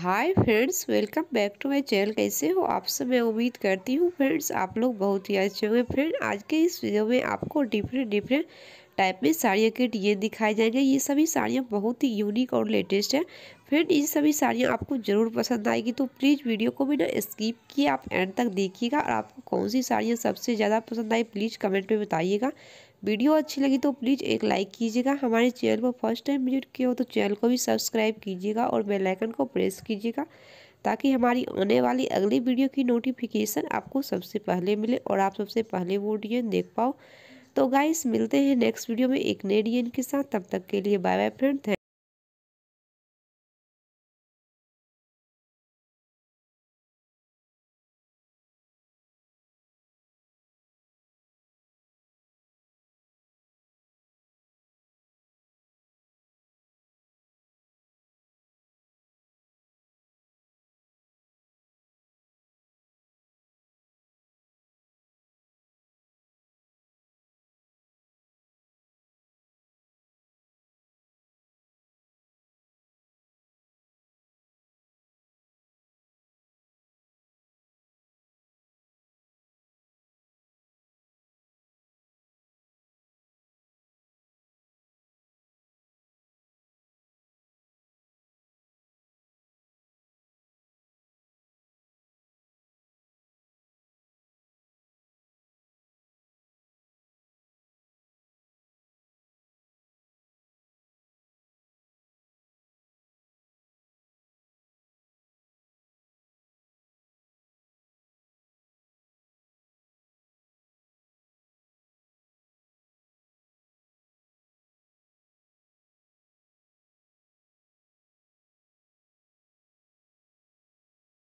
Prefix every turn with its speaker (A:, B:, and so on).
A: hi friends welcome back to my channel कैसे हो आप सब मैं उम्मीद करती हूँ फ्रेंड्स आप लोग बहुत ही अच्छे होंगे फ्रेंड आज के इस वीडियो में आपको डिफरेंट डिफरेंट टाइप में साड़ियाँ किट ये दिखाए जाएंगे ये सभी साड़ियाँ बहुत ही यूनिक और लेटेस्ट है फ्रेंड ये सभी साड़ियाँ आपको ज़रूर पसंद आएगी तो प्लीज़ वीडियो को भी ना स्किप किए आप एंड तक देखिएगा और आपको कौन सी साड़ियाँ सबसे ज़्यादा पसंद आई प्लीज़ कमेंट में बताइएगा वीडियो अच्छी लगी तो प्लीज़ एक लाइक कीजिएगा हमारे चैनल को फर्स्ट टाइम विजिट किया हो तो चैनल को भी सब्सक्राइब कीजिएगा और बेल आइकन को प्रेस कीजिएगा ताकि हमारी आने वाली अगली वीडियो की नोटिफिकेशन आपको सबसे पहले मिले और आप सबसे पहले वो डिजाइन देख पाओ तो गाइस मिलते हैं नेक्स्ट वीडियो में एक नए डीएन के साथ तब तक के लिए बाय बाय फ्रेंड